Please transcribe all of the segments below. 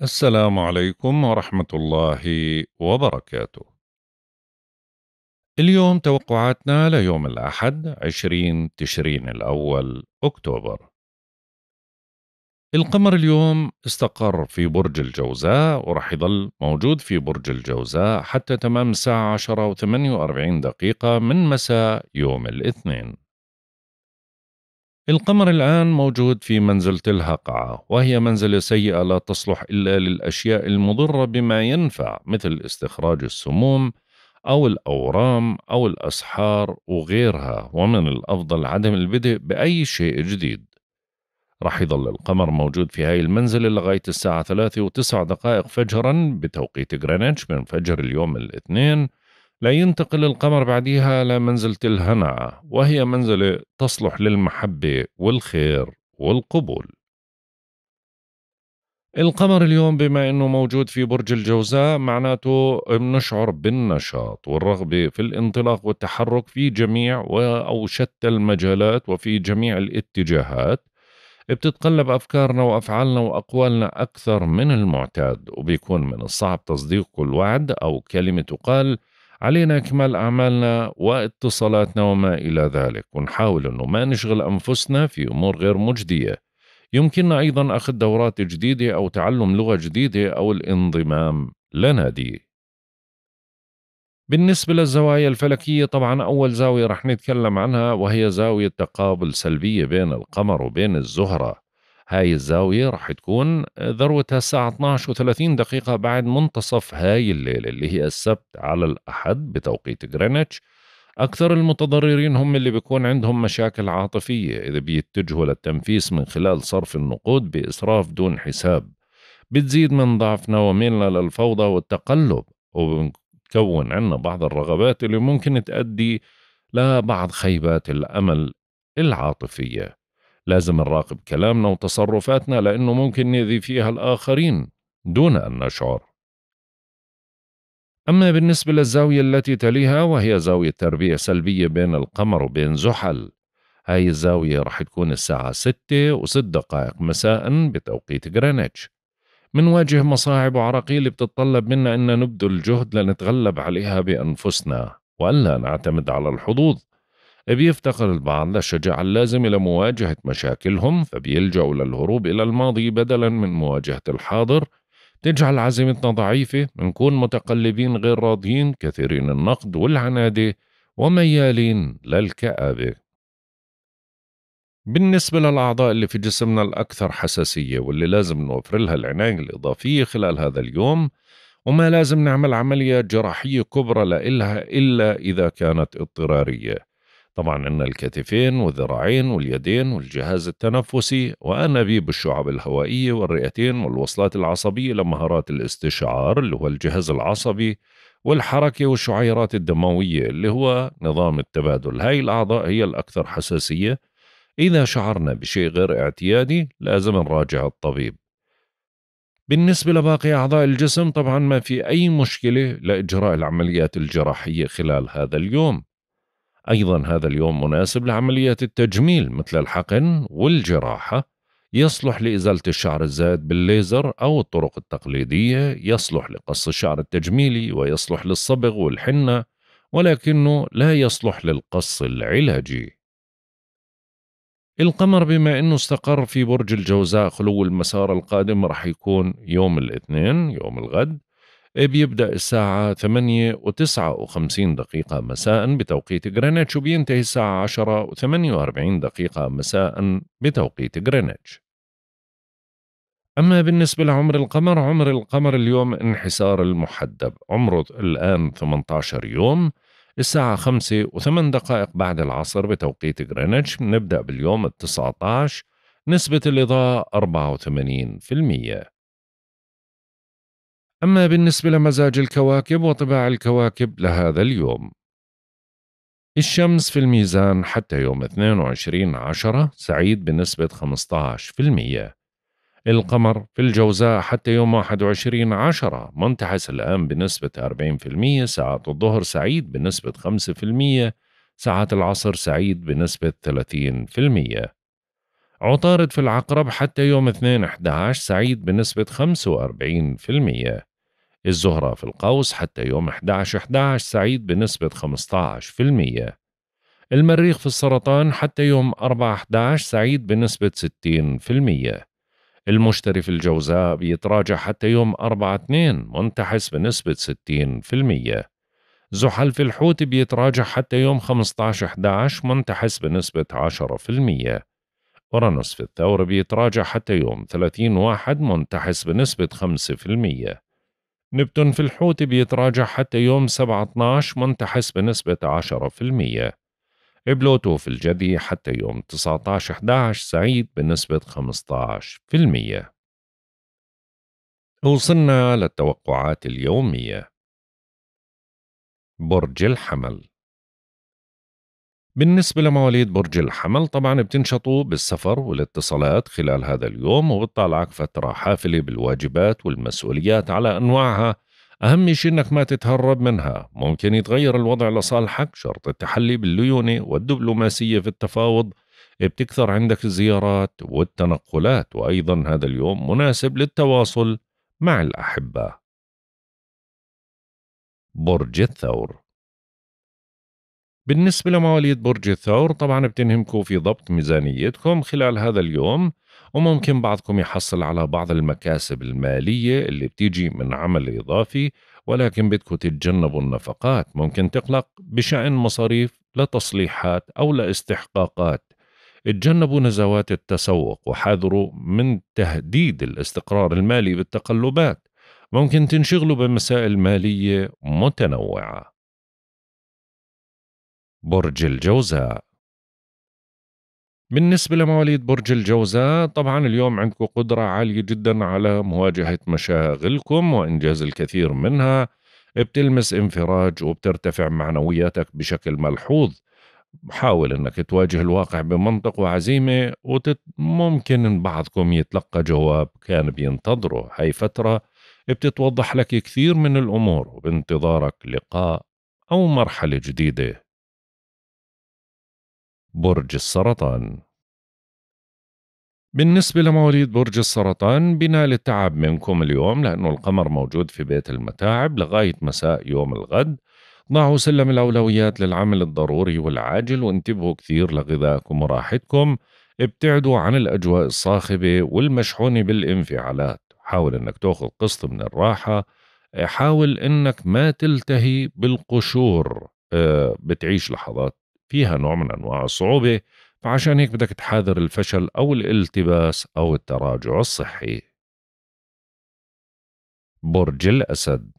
السلام عليكم ورحمة الله وبركاته. اليوم توقعاتنا ليوم الأحد 20 تشرين الأول أكتوبر. القمر اليوم استقر في برج الجوزاء ورح يظل موجود في برج الجوزاء حتى تمام الساعة 10 و48 دقيقة من مساء يوم الاثنين. القمر الآن موجود في منزلة الهقعة وهي منزلة سيئة لا تصلح إلا للأشياء المضرة بما ينفع مثل استخراج السموم أو الأورام أو الأسحار وغيرها ومن الأفضل عدم البدء بأي شيء جديد رح يظل القمر موجود في هاي المنزلة لغاية الساعة ثلاثة وتسع دقائق فجرا بتوقيت غرينتش من فجر اليوم الاثنين لا ينتقل القمر بعديها لمنزلة الهنعة وهي منزلة تصلح للمحبة والخير والقبول القمر اليوم بما انه موجود في برج الجوزاء معناته بنشعر بالنشاط والرغبه في الانطلاق والتحرك في جميع او شتى المجالات وفي جميع الاتجاهات بتتقلب افكارنا وافعالنا واقوالنا اكثر من المعتاد وبيكون من الصعب تصديق كل وعد او كلمه تقال علينا إكمال أعمالنا واتصالاتنا وما إلى ذلك ونحاول أنه ما نشغل أنفسنا في أمور غير مجدية يمكننا أيضا أخذ دورات جديدة أو تعلم لغة جديدة أو الانضمام لنادي بالنسبة للزوايا الفلكية طبعا أول زاوية رح نتكلم عنها وهي زاوية تقابل سلبية بين القمر وبين الزهرة هاي الزاوية راح تكون ذروتها الساعة 12 و30 دقيقة بعد منتصف هاي الليلة اللي هي السبت على الأحد بتوقيت غرينتش أكثر المتضررين هم اللي بيكون عندهم مشاكل عاطفية إذا بيتجهوا للتنفيس من خلال صرف النقود بإسراف دون حساب بتزيد من ضعفنا وميلنا للفوضى والتقلب وبتكون عنا بعض الرغبات اللي ممكن تؤدي لبعض خيبات الأمل العاطفية لازم نراقب كلامنا وتصرفاتنا لأنه ممكن نأذي فيها الآخرين دون أن نشعر أما بالنسبة للزاوية التي تليها وهي زاوية تربية سلبية بين القمر وبين زحل هاي الزاوية رح تكون الساعة ستة وست دقائق مساء بتوقيت غرينتش منواجه مصاعب وعراقيل بتتطلب منا أن نبذل جهد لنتغلب عليها بأنفسنا وألا نعتمد على الحظوظ بيفتقر البعض للشجاعة اللازمة لمواجهة مشاكلهم فبيلجأوا للهروب إلى الماضي بدلا من مواجهة الحاضر تجعل عزيمتنا ضعيفة بنكون متقلبين غير راضيين كثيرين النقد والعنادة وميالين للكآبة بالنسبة للأعضاء اللي في جسمنا الأكثر حساسية واللي لازم نوفر لها العناية الإضافية خلال هذا اليوم وما لازم نعمل عملية جراحية كبرى لإلها إلا إذا كانت اضطرارية طبعا ان الكتفين والذراعين واليدين والجهاز التنفسي وأنابيب الشعب الهوائية والرئتين والوصلات العصبية لمهارات الاستشعار اللي هو الجهاز العصبي والحركة والشعيرات الدموية اللي هو نظام التبادل هاي الأعضاء هي الأكثر حساسية إذا شعرنا بشيء غير اعتيادي لازم نراجع الطبيب بالنسبة لباقي أعضاء الجسم طبعا ما في أي مشكلة لإجراء العمليات الجراحية خلال هذا اليوم أيضا هذا اليوم مناسب لعمليات التجميل مثل الحقن والجراحة يصلح لإزالة الشعر الزائد بالليزر أو الطرق التقليدية يصلح لقص الشعر التجميلي ويصلح للصبغ والحنة ولكنه لا يصلح للقص العلاجي القمر بما أنه استقر في برج الجوزاء خلو المسار القادم رح يكون يوم الاثنين يوم الغد إيه، بيبدأ الساعة 8 و59 دقيقة مساء بتوقيت غرينتش وبينتهي الساعة 10 و48 دقيقة مساء بتوقيت غرينتش أما بالنسبة لعمر القمر عمر القمر اليوم انحسار المحدب عمره الآن 18 يوم الساعة 5 و8 دقائق بعد العصر بتوقيت غرينتش بنبدأ باليوم ال 19 نسبة الإضاءة 84% أما بالنسبة لمزاج الكواكب وطباع الكواكب لهذا اليوم الشمس في الميزان حتى يوم 22 عشرة سعيد بنسبة 15% القمر في الجوزاء حتى يوم 21 عشرة منتحس الآن بنسبة 40% ساعات الظهر سعيد بنسبة 5% ساعات العصر سعيد بنسبة 30% عطارد في العقرب حتى يوم 2 11 سعيد بنسبة 45% الزهرة في القوس حتى يوم 11 11 سعيد بنسبة 15% المريخ في السرطان حتى يوم 4 11 سعيد بنسبة 60% المشتري في الجوزاء بيتراجع حتى يوم 4 2 منتحس بنسبة 60% زحل في الحوت بيتراجع حتى يوم 15 11 منتحس بنسبة 10% أورانوس في الثور بيتراجع حتى يوم 30 واحد منتحس بنسبة 5% نبتون في الحوت بيتراجع حتى يوم 7-12 منتحس بنسبة 10% بلوتو في الجدي حتى يوم 19-11 سعيد بنسبة 15% وصلنا للتوقعات اليومية برج الحمل بالنسبة لمواليد برج الحمل طبعا بتنشطوا بالسفر والاتصالات خلال هذا اليوم وبتطالعك فترة حافلة بالواجبات والمسؤوليات على أنواعها أهم شيء إنك ما تتهرب منها ممكن يتغير الوضع لصالحك شرط التحلي بالليونة والدبلوماسية في التفاوض بتكثر عندك الزيارات والتنقلات وأيضا هذا اليوم مناسب للتواصل مع الأحبة برج الثور بالنسبة لمواليد برج الثور طبعا بتنهمكم في ضبط ميزانيتكم خلال هذا اليوم وممكن بعضكم يحصل على بعض المكاسب المالية اللي بتيجي من عمل إضافي ولكن بدكم تتجنبوا النفقات ممكن تقلق بشأن مصاريف لتصليحات أو لاستحقاقات اتجنبوا نزوات التسوق وحذروا من تهديد الاستقرار المالي بالتقلبات ممكن تنشغلوا بمسائل مالية متنوعة برج الجوزاء بالنسبة لمواليد برج الجوزاء طبعا اليوم عندكم قدرة عالية جدا على مواجهة مشاغلكم وإنجاز الكثير منها بتلمس انفراج وبترتفع معنوياتك بشكل ملحوظ حاول انك تواجه الواقع بمنطق وعزيمة وتت... بعضكم يتلقى جواب كان بينتظره هاي فترة بتتوضح لك كثير من الأمور وبانتظارك لقاء أو مرحلة جديدة برج السرطان بالنسبة لمواليد برج السرطان بنال التعب منكم اليوم لأنه القمر موجود في بيت المتاعب لغاية مساء يوم الغد ضعوا سلم الأولويات للعمل الضروري والعاجل وانتبهوا كثير لغذائكم وراحتكم ابتعدوا عن الأجواء الصاخبة والمشحونة بالانفعالات حاول أنك تأخذ قسط من الراحة حاول أنك ما تلتهي بالقشور آه، بتعيش لحظات فيها نوع من أنواع الصعوبة فعشان هيك بدك تحاذر الفشل أو الالتباس أو التراجع الصحي برج الأسد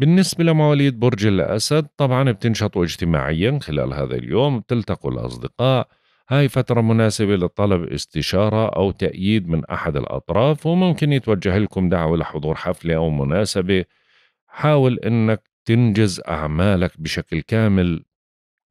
بالنسبة لمواليد برج الأسد طبعا بتنشطوا اجتماعيا خلال هذا اليوم بتلتقوا الأصدقاء هاي فترة مناسبة لطلب استشارة أو تأييد من أحد الأطراف وممكن يتوجه لكم دعوة لحضور حفلة أو مناسبة حاول أنك تنجز أعمالك بشكل كامل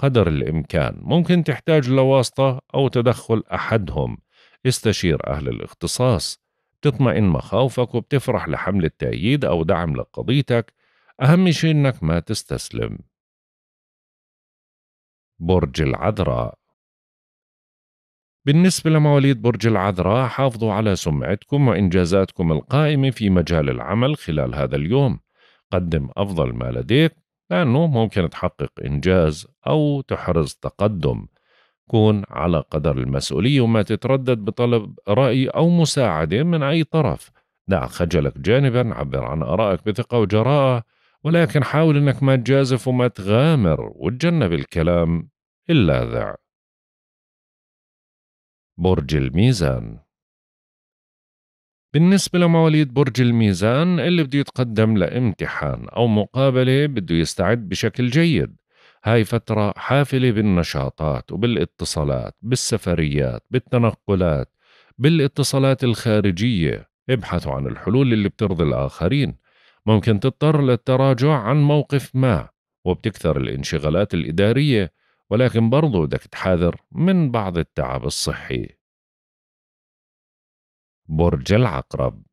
قدر الإمكان ممكن تحتاج لواسطة أو تدخل أحدهم استشير أهل الاختصاص تطمئن مخاوفك وبتفرح لحملة تأييد أو دعم لقضيتك أهم شيء إنك ما تستسلم برج العذراء بالنسبة لمواليد برج العذراء حافظوا على سمعتكم وإنجازاتكم القائمة في مجال العمل خلال هذا اليوم قدم أفضل ما لديك لأنه ممكن تحقق إنجاز أو تحرز تقدم كون على قدر المسؤولية وما تتردد بطلب رأي أو مساعدة من أي طرف دع خجلك جانبا عبر عن آرائك بثقة وجراءة ولكن حاول أنك ما تجازف وما تغامر وتجنب الكلام اللاذع برج الميزان بالنسبة لمواليد برج الميزان اللي بده يتقدم لامتحان أو مقابلة بده يستعد بشكل جيد هاي فترة حافلة بالنشاطات وبالاتصالات بالسفريات بالتنقلات بالاتصالات الخارجية ابحثوا عن الحلول اللي بترضي الآخرين ممكن تضطر للتراجع عن موقف ما وبتكثر الانشغالات الإدارية ولكن برضو بدك تحاذر من بعض التعب الصحي برج العقرب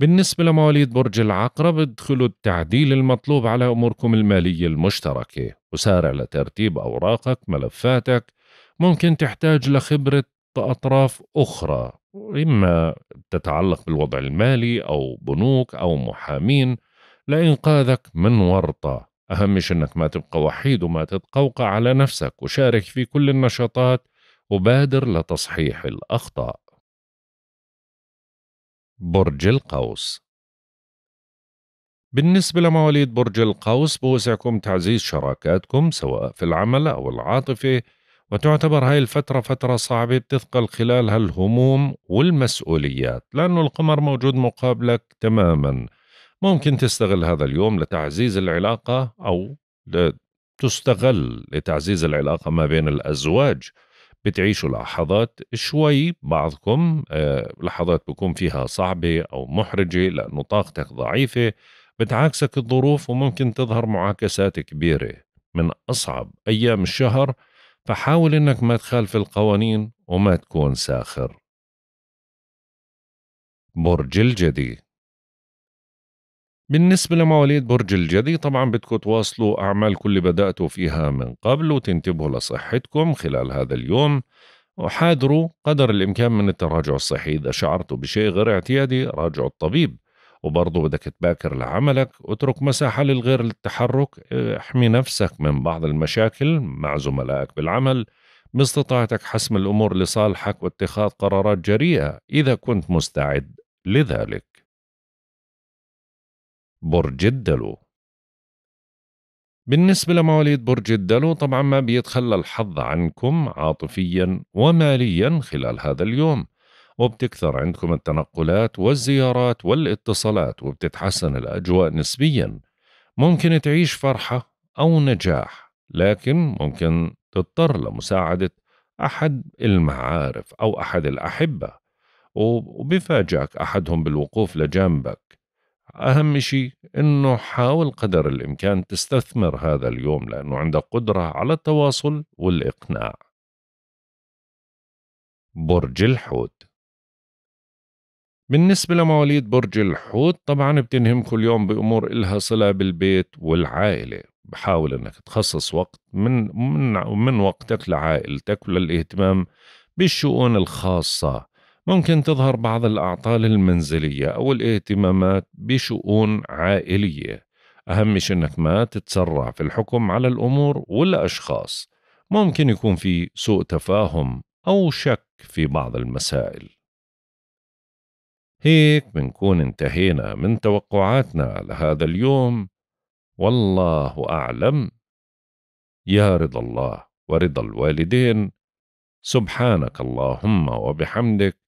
بالنسبة لمواليد برج العقرب ادخلوا التعديل المطلوب على أموركم المالية المشتركة وسارع لترتيب أوراقك ملفاتك ممكن تحتاج لخبرة أطراف أخرى إما تتعلق بالوضع المالي أو بنوك أو محامين لإنقاذك من ورطة أهم شيء أنك ما تبقى وحيد وما تتقوقع على نفسك وشارك في كل النشاطات وبادر لتصحيح الأخطاء برج القوس بالنسبة لمواليد برج القوس بوسعكم تعزيز شراكاتكم سواء في العمل أو العاطفة وتعتبر هاي الفترة فترة صعبة بتثقل خلالها الهموم والمسؤوليات لأنه القمر موجود مقابلك تماما ممكن تستغل هذا اليوم لتعزيز العلاقة أو تستغل لتعزيز العلاقة ما بين الأزواج بتعيشوا لحظات شوي بعضكم آه، لحظات بكون فيها صعبة أو محرجة لأنه طاقتك ضعيفة بتعاكسك الظروف وممكن تظهر معاكسات كبيرة من أصعب أيام الشهر فحاول إنك ما تخالف القوانين وما تكون ساخر برج الجدي بالنسبة لمواليد برج الجدي طبعا بدكم تواصلوا أعمال كل بدأتوا فيها من قبل وتنتبهوا لصحتكم خلال هذا اليوم وحاذروا قدر الإمكان من التراجع الصحي إذا شعرتوا بشيء غير اعتيادي راجعوا الطبيب وبرضه بدك تباكر لعملك اترك مساحة للغير للتحرك احمي نفسك من بعض المشاكل مع زملائك بالعمل باستطاعتك حسم الأمور لصالحك واتخاذ قرارات جريئة إذا كنت مستعد لذلك برج الدلو بالنسبة لمواليد برج الدلو طبعا ما بيتخلى الحظ عنكم عاطفيا وماليا خلال هذا اليوم وبتكثر عندكم التنقلات والزيارات والاتصالات وبتتحسن الأجواء نسبيا ممكن تعيش فرحة أو نجاح لكن ممكن تضطر لمساعدة أحد المعارف أو أحد الأحبة وبفاجأك أحدهم بالوقوف لجنبك أهم شيء أنه حاول قدر الإمكان تستثمر هذا اليوم لأنه عندك قدرة على التواصل والإقناع برج الحوت بالنسبة لمواليد برج الحوت طبعا بتنهم كل يوم بأمور إلها صلة بالبيت والعائلة بحاول أنك تخصص وقت من, من, من وقتك لعائلتك وللاهتمام بالشؤون الخاصة ممكن تظهر بعض الأعطال المنزلية أو الاهتمامات بشؤون عائلية أهم شيء أنك ما تتسرع في الحكم على الأمور والأشخاص ممكن يكون في سوء تفاهم أو شك في بعض المسائل هيك بنكون انتهينا من توقعاتنا لهذا اليوم والله أعلم يا رضا الله ورضا الوالدين سبحانك اللهم وبحمدك